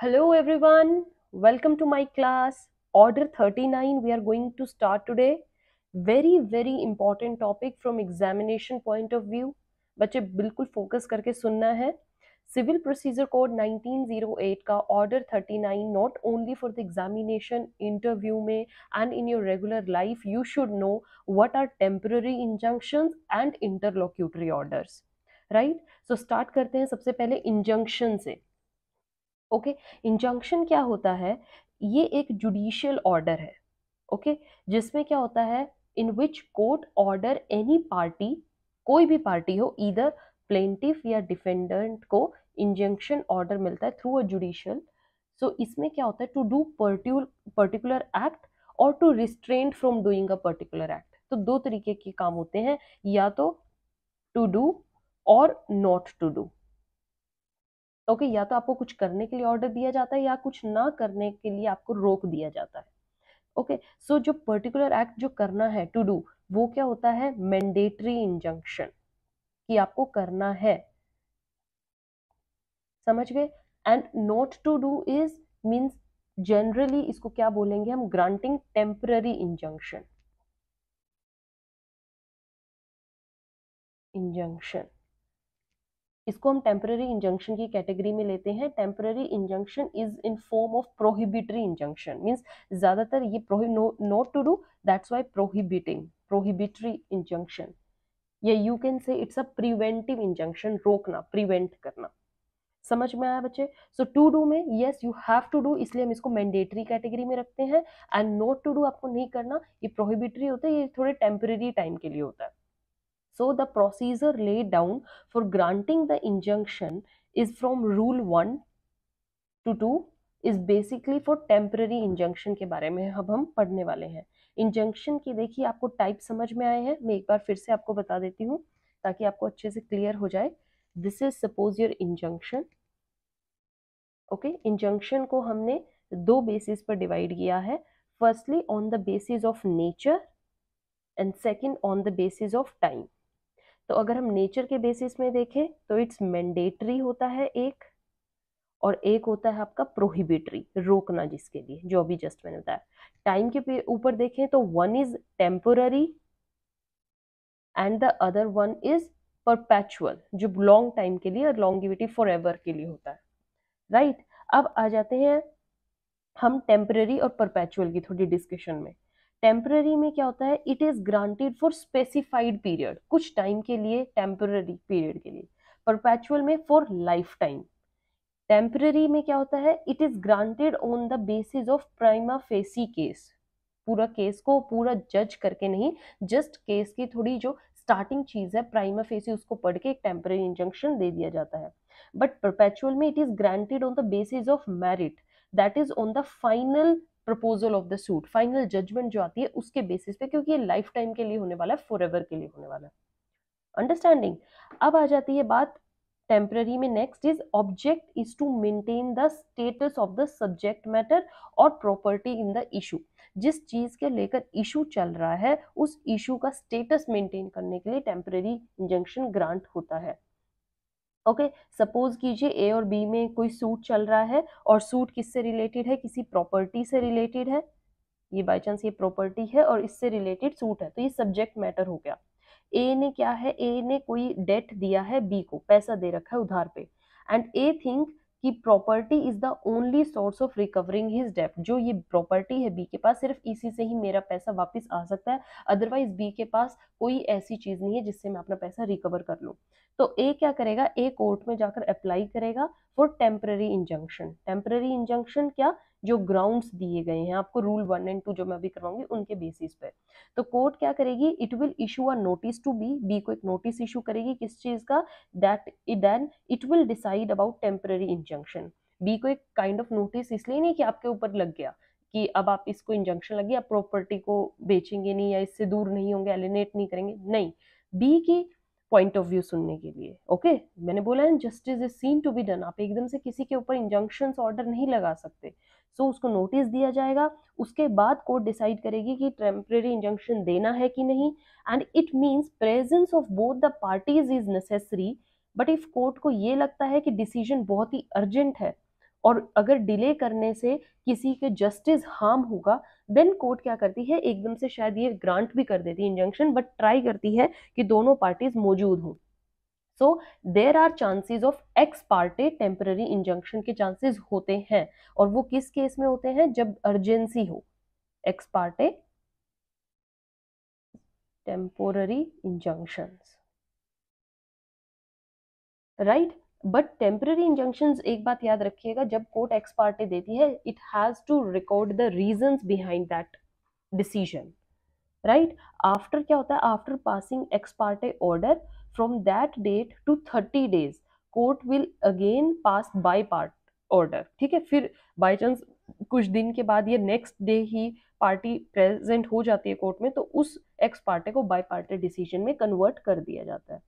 hello everyone welcome to my class order 39 we are going to start today very very important topic from examination point of view बच्चे बिल्कुल focus करके सुनना है civil procedure code 1908 का order 39 not only for the examination interview में and in your regular life you should know what are temporary injunctions and interlocutory orders right so start करते हैं सबसे पहले इंजंक्शन से ओके इंजंक्शन क्या होता है ये एक जुडिशियल ऑर्डर है ओके okay? जिसमें क्या होता है in which court order any party कोई भी पार्टी हो इधर प्लेंटिफ या डिफेंडेंट को इंजंक्शन ऑर्डर मिलता है थ्रू अ जुडिशियल सो इसमें क्या होता है टू डू पर्टिकुलर एक्ट और to restrained from doing a particular act तो दो तरीके के काम होते हैं या तो टू डू और नॉट टू डू ओके या तो आपको कुछ करने के लिए ऑर्डर दिया जाता है या कुछ ना करने के लिए आपको रोक दिया जाता है ओके सो जो पर्टिकुलर एक्ट जो करना है टू डू वो क्या होता है मैंडेटरी इंजंक्शन कि आपको करना है समझ गए and not to do is means generally इसको क्या बोलेंगे हम ग्रांटिंग टेम्पररी इंजंक्शन इंजंक्शन इसको हम टेम्पररी इंजंक्शन की कैटेगरी में लेते हैं temporary injunction is in form of prohibitory injunction means ज़्यादातर ये not to do that's why prohibiting prohibitory injunction या you can say it's a preventive injunction रोकना प्रिवेंट करना समझ में आया बच्चे सो टू डू में yes you have to do इसलिए हम इसको मैंडेटरी कैटेगरी में रखते हैं एंड नोट टू डू आपको नहीं करना ये प्रोहिबिटरी होता है ये थोड़े टेम्पररी टाइम के लिए होता है so the procedure lay down for granting the injunction is from rule one to two is basically for temporary injunction के बारे में अब हम पढ़ने वाले हैं इंजंक्शन की देखिए आपको टाइप समझ में आए हैं मैं एक बार फिर से आपको बता देती हूँ ताकि आपको अच्छे से क्लियर हो जाए this is suppose your injunction okay injunction को हमने दो बेसिस पर डिवाइड किया है firstly on the basis of nature and second on the basis of time तो अगर हम नेचर के बेसिस में देखें तो इट्स मैंडेटरी होता है एक और एक होता है आपका प्रोहिबिटरी रोकना जिसके लिए जो अभी जस्ट मैंने बताया टाइम के ऊपर देखें तो one is temporary and the other one is perpetual जो लॉन्ग टाइम के लिए और लॉन्गिविटी फॉर एवर के लिए होता है राइट right? अब आ जाते हैं हम टेम्पररी और परपैचुअल की थोड़ी डिस्कशन में टेम्पररी में क्या होता है it is granted for specified period कुछ टाइम के लिए टेम्पररी पीरियड के लिए परपैचुअल में फॉर लाइफ टाइम टेम्पररी में क्या होता है it is granted on the basis of prima facie case पूरा केस को पूरा जज करके नहीं जस्ट केस की थोड़ी जो स्टार्टिंग चीज है प्राइमा फेसी उसको पढ़ के एक टेम्पररी इंजंक्शन दे दिया जाता है बट परपैचुअल में it is granted on the basis of merit that is on the final proposal of the suit final judgement जो आती है उसके बेसिस पे क्योंकि ये लाइफ टाइम के लिए होने वाला है फॉर एवर के लिए होने वाला है अंडरस्टैंडिंग अब आ जाती है बात टेम्पररी में next is object is to maintain the status of the subject matter और प्रॉपर्टी इन द इशू जिस चीज़ के लेकर इशू चल रहा है उस इशू का स्टेटस मेंटेन करने के लिए टेम्पररी इंजंक्शन ग्रांट होता है ओके सपोज कीजिए ए और बी में कोई सूट चल रहा है और सूट किससे रिलेटेड है किसी प्रॉपर्टी से रिलेटेड है ये बाई चांस ये प्रॉपर्टी है और इससे रिलेटेड सूट है तो ये सब्जेक्ट मैटर हो गया ए ने क्या है ए ने कोई डेट दिया है बी को पैसा दे रखा है उधार पे एंड ए थिंक कि property is the only source of recovering his डेप्ट जो ये प्रॉपर्टी है बी के पास सिर्फ इसी से ही मेरा पैसा वापस आ सकता है अदरवाइज बी के पास कोई ऐसी चीज़ नहीं है जिससे मैं अपना पैसा रिकवर कर लूँ तो ए क्या करेगा ए कोर्ट में जाकर अप्लाई करेगा for temporary injunction temporary injunction क्या जो ग्राउंड्स दिए गए हैं आपको रूल वन एंड टू जो मैं अभी करवाऊंगी उनके बेसिस पे तो कोर्ट क्या करेगी it will issue a notice to B B को एक नोटिस इशू करेगी किस चीज़ का that then it will decide about temporary injunction B को एक काइंड ऑफ नोटिस इसलिए नहीं कि आपके ऊपर लग गया कि अब आप इसको इंजंक्शन लगे आप प्रॉपर्टी को बेचेंगे नहीं या इससे दूर नहीं होंगे एलिनेट नहीं करेंगे नहीं बी की पॉइंट ऑफ व्यू सुनने के लिए ओके okay? मैंने बोला है justice is seen to be done आप एकदम से किसी के ऊपर इंजंक्शन ऑर्डर नहीं लगा सकते सो so, उसको नोटिस दिया जाएगा उसके बाद कोर्ट डिसाइड करेगी कि टेम्प्रेरी इंजंक्शन देना है कि नहीं and it means presence of both the parties is necessary but if court को ये लगता है कि डिसीजन बहुत ही अर्जेंट है और अगर डिले करने से किसी के जस्टिस हार्म होगा देन कोर्ट क्या करती है एकदम से शायद ये ग्रांट भी कर देती है इंजंक्शन बट ट्राई करती है कि दोनों पार्टीज मौजूद हों so there are chances of ex parte temporary injunction के चांसेज होते हैं और वो किस केस में होते हैं जब अर्जेंसी हो ex parte temporary injunction right but temporary injunction एक बात याद रखिएगा जब कोर्ट एक्स पार्टी देती है it has to record the reason behind that decision right after क्या होता है after passing ex party order from that date to thirty days court will again pass by part order ठीक है फिर by chance कुछ दिन के बाद ये नेक्स्ट डे ही पार्टी प्रेजेंट हो जाती है कोर्ट में तो उस एक्स पार्टी को बाय पार्टी डिसीजन में कन्वर्ट कर दिया जाता है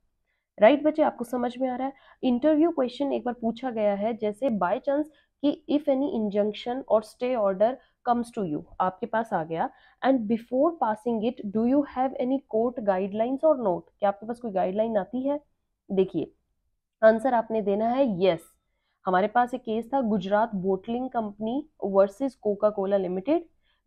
राइट बच्चे आपको समझ में आ रहा है इंटरव्यू क्वेश्चन एक बार पूछा गया है जैसे बाय चांस कि इफ एनी इंजंक्शन और stay order comes to you आपके पास आ गया and before passing it do you have any court guidelines और नोट क्या आपके पास कोई गाइडलाइन आती है देखिए आंसर आपने देना है यस yes. हमारे पास एक केस था Gujarat bottling company versus Coca Cola limited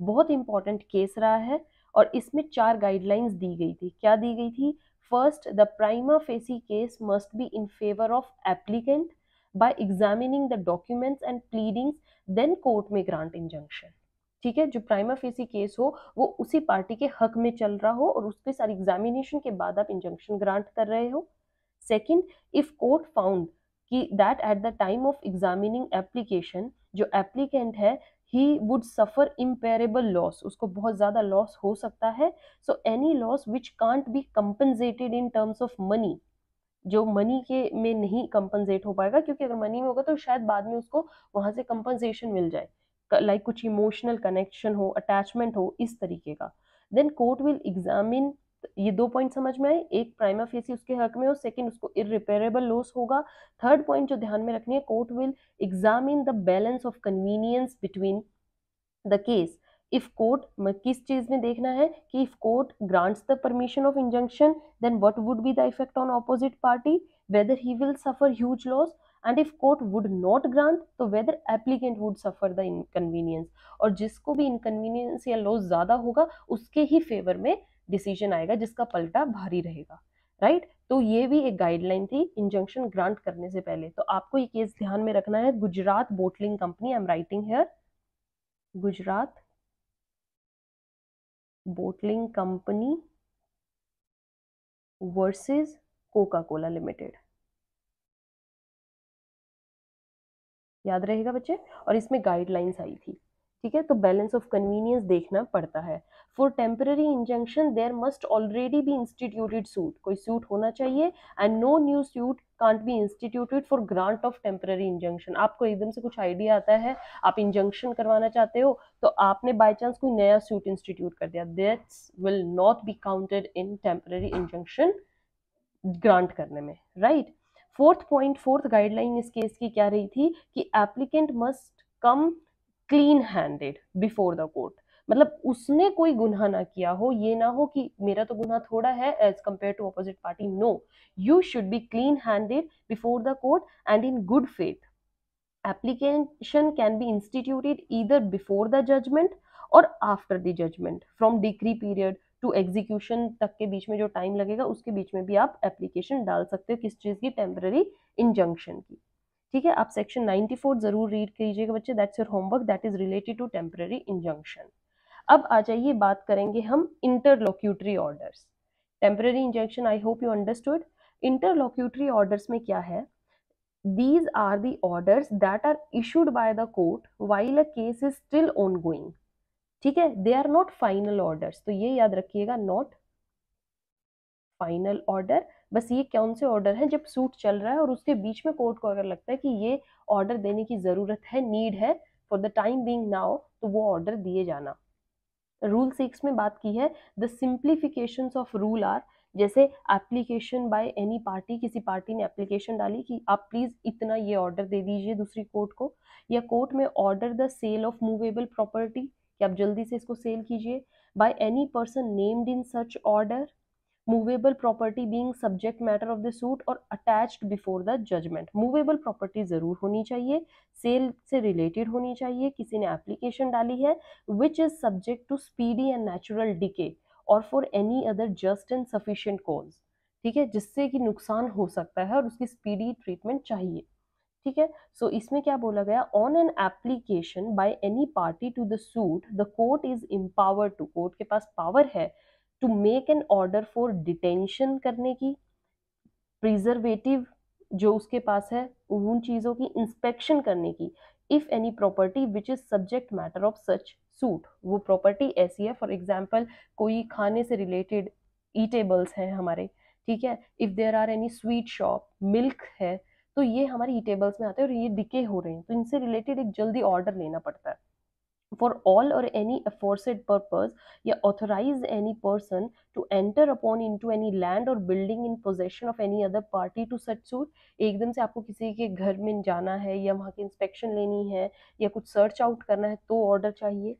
बहुत इंपॉर्टेंट केस रहा है और इसमें चार गाइडलाइंस दी गई थी क्या दी गई थी First, the prima facie case must be in favor of applicant by examining the documents and pleadings, then court may grant injunction. ठीक है जो प्राइमा फेसी केस हो वो उसी पार्टी के हक में चल रहा हो और उसके साथ एग्जामिनेशन के बाद आप इंजंक्शन ग्रांट कर रहे हो सेकंड इफ कोर्ट फाउंड कि that at the time of examining application जो एप्लीकेंट है ही वुड सफ़र इम्पेरेबल लॉस उसको बहुत ज़्यादा लॉस हो सकता है so any loss which can't be compensated in terms of money जो मनी के में नहीं कंपनसेट हो पाएगा क्योंकि अगर मनी में होगा तो शायद बाद में उसको वहाँ से कंपनसेशन मिल जाए लाइक like कुछ इमोशनल कनेक्शन हो अटैचमेंट हो इस तरीके का देन कोर्ट विल एग्जामिन ये दो पॉइंट समझ में आए एक प्राइमा फेसी उसके हक में हो सेकंड उसको इरिपेरेबल लॉस होगा थर्ड पॉइंट जो ध्यान में रखनी है court will examine the balance of convenience between the case if court किस चीज में देखना है कि if court grants the permission of injunction then what would be the effect on opposite party whether he will suffer huge loss and if court would not grant तो whether applicant would suffer the inconvenience और जिसको भी inconvenience या loss ज़्यादा होगा उसके ही favour में decision आएगा जिसका पलटा भारी रहेगा राइट तो ये भी एक गाइडलाइन थी इंजंक्शन ग्रांट करने से पहले तो आपको ये केस ध्यान में रखना है Gujarat bottling company I am writing here Gujarat bottling company versus Coca Cola limited याद रहेगा बच्चे और इसमें गाइडलाइंस आई थी ठीक है तो बैलेंस ऑफ कन्वीनियंस देखना पड़ता है for temporary injunction there must already be instituted suit कोई सूट होना चाहिए and no new suit can't be instituted for grant of temporary injunction आपको एकदम से कुछ आइडिया आता है आप इंजंक्शन करवाना चाहते हो तो आपने बाई चांस कोई नया सूट इंस्टीट्यूट कर दिया that's will not be counted in temporary injunction grant करने में right right? Fourth point fourth guideline इस केस की क्या रही थी कि applicant must come clean handed before the court मतलब उसने कोई गुनाह ना किया हो ये ना हो कि मेरा तो गुनाह थोड़ा है as compare to opposite party no you should be clean handed before the court and in good faith application can be instituted either before the judgement और after the judgement from degree period to execution तक के बीच में जो time लगेगा उसके बीच में भी आप एप्लीकेशन डाल सकते हो किस चीज की टेम्पररी इंजंक्शन की ठीक है आप सेक्शन 94 जरूर रीड कीजिएगा बच्चे that's your homework that is related to temporary injunction अब आ जाइए बात करेंगे हम interlocutory orders temporary injection I hope you understood interlocutory orders में क्या है are the orders that are issued by the court while a case is still on going ठीक है they are not final orders तो ये याद रखिएगा not final order बस ये कौन से ऑर्डर हैं जब सूट चल रहा है और उसके बीच में कोर्ट को अगर लगता है कि ये ऑर्डर देने की ज़रूरत है नीड है for the time being now तो वो ऑर्डर दिए जाना रूल सिक्स में बात की है the simplification of rule are जैसे एप्लीकेशन बाय एनी पार्टी किसी पार्टी ने एप्लीकेशन डाली कि आप प्लीज़ इतना ये ऑर्डर दे दीजिए दूसरी कोर्ट को या कोर्ट में order the sale of movable property कि आप जल्दी से इसको सेल कीजिए by any person named in such order movable property being subject matter of the suit और attached before the judgement movable property ज़रूर होनी चाहिए सेल से रिलेटेड होनी चाहिए किसी ने एप्लीकेशन डाली है which is subject to speedy and natural decay और for any other just and sufficient cause ठीक है जिससे कि नुकसान हो सकता है और उसकी स्पीडी ट्रीटमेंट चाहिए ठीक है सो इसमें क्या बोला गया on an application by any party to the suit the court is empower to court के पास पावर है to make an order for detention करने की प्रिजर्वेटिव जो उसके पास है उन चीज़ों की इंस्पेक्शन करने की if any property which is subject matter of such suit वो प्रॉपर्टी ऐसी है फॉर एग्जाम्पल कोई खाने से रिलेटेड ईटेबल्स हैं हमारे ठीक है if there are any sweet shop milk है तो ये हमारे ईटेबल्स में आते हैं और ये डिके हो रहे हैं तो इनसे रिलेटेड एक जल्दी ऑर्डर लेना पड़ता है फॉर ऑल और एनी एफोर्सेड पर्पज या authorize any person to enter upon into any land और building in possession of any other party to such suit एकदम से आपको किसी के घर में जाना है या वहाँ की इंस्पेक्शन लेनी है या कुछ सर्च आउट करना है तो ऑर्डर चाहिए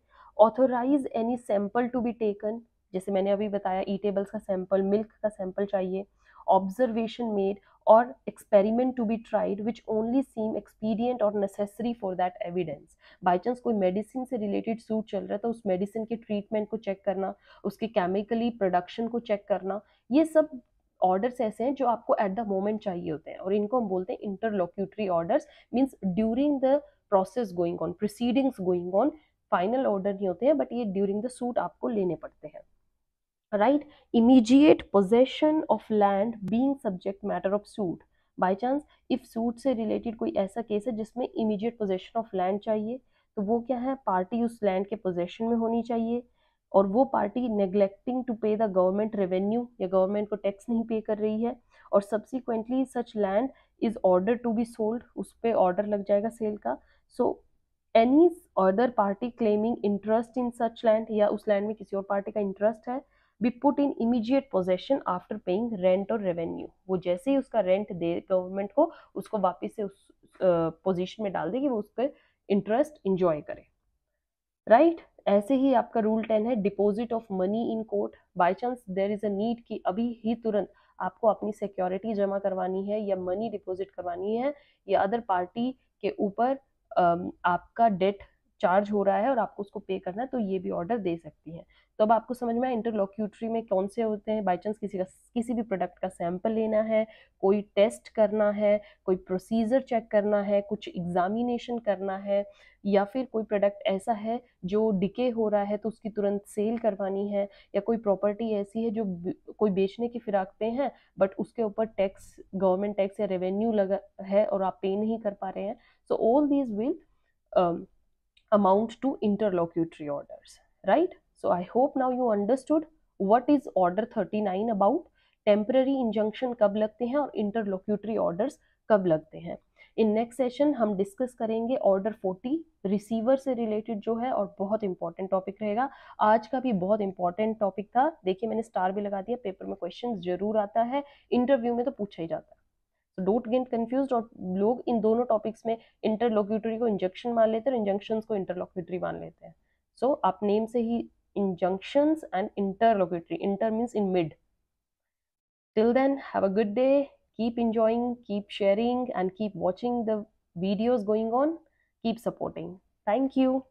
authorize any sample to be taken जैसे मैंने अभी बताया ई टेबल्स का सैम्पल मिल्क का सैम्पल चाहिए ऑब्जर्वेशन मेड और experiment to be tried which only seem expedient और necessary for that evidence by chance कोई मेडिसिन से रिलेटेड सूट चल रहा है तो उस मेडिसिन के ट्रीटमेंट को चेक करना उसके केमिकली प्रोडक्शन को चेक करना ये सब ऑर्डर्स ऐसे हैं जो आपको एट द मोमेंट चाहिए होते हैं और इनको हम बोलते हैं interlocutory orders means during the process going on proceedings going on final order नहीं होते हैं बट ये ड्यूरिंग द सूट आपको लेने पड़ते हैं right immediate possession of land being subject matter of suit by chance if suit से related कोई ऐसा केस है जिसमें इमीजिएट पोजेशन ऑफ लैंड चाहिए तो वो क्या है पार्टी उस लैंड के पोजेशन में होनी चाहिए और वो party neglecting to pay the government revenue या गवर्नमेंट को टैक्स नहीं पे कर रही है और subsequently such land is order to be sold उस पर ऑर्डर लग जाएगा सेल का so any other party claiming interest in such land या उस लैंड में किसी और पार्टी का इंटरेस्ट है be put in immediate possession after paying rent और रेवेन्यू वो जैसे ही उसका रेंट दे गवर्नमेंट को उसको वापस से उस पोजिशन uh, में डाल दे कि वो उस पर इंटरेस्ट इंजॉय करे राइट right? ऐसे ही आपका रूल टेन है deposit of money in court by chance there is a need कि अभी ही तुरंत आपको अपनी सिक्योरिटी जमा करवानी है या मनी डिपॉजिट करवानी है या अदर पार्टी के ऊपर आपका डेट चार्ज हो रहा है और आपको उसको पे करना है तो ये भी ऑर्डर दे सकती हैं तो अब आपको समझ में आया इंटरलोक्यूटरी में कौन से होते हैं बाई चांस किसी का किसी भी प्रोडक्ट का सैंपल लेना है कोई टेस्ट करना है कोई प्रोसीजर चेक करना है कुछ एग्जामिनेशन करना है या फिर कोई प्रोडक्ट ऐसा है जो डिके हो रहा है तो उसकी तुरंत सेल करवानी है या कोई प्रॉपर्टी ऐसी है जो कोई बेचने की फिराक पे हैं बट उसके ऊपर टैक्स गवर्नमेंट टैक्स या रेवेन्यू लगा है और आप पे नहीं कर पा रहे हैं so all these will amount to interlocutory orders right so i hope now you understood what is order 39 about temporary injunction कब लगते हैं और इंटरलोक्यूटरी ऑर्डर्स कब लगते हैं इन नेक्स्ट सेशन हम डिस्कस करेंगे ऑर्डर 40 रिसीवर से रिलेटेड जो है और बहुत इंपॉर्टेंट टॉपिक रहेगा आज का भी बहुत इंपॉर्टेंट टॉपिक था देखिए मैंने स्टार भी लगा दिया पेपर में क्वेश्चन जरूर आता है इंटरव्यू में तो पूछा ही जाता है सो गेट कन्फ्यूज और लोग इन दोनों टॉपिक्स में इंटरलोक्यूटरी को इंजेक्शन मान लेते हैं और इंजंक्शन को इंटरलोक्यूटरी मान लेते हैं सो so, आप नेम से ही injunction and interlocutory inter means in mid till then have a good day keep enjoying keep sharing and keep watching the videos going on keep supporting thank you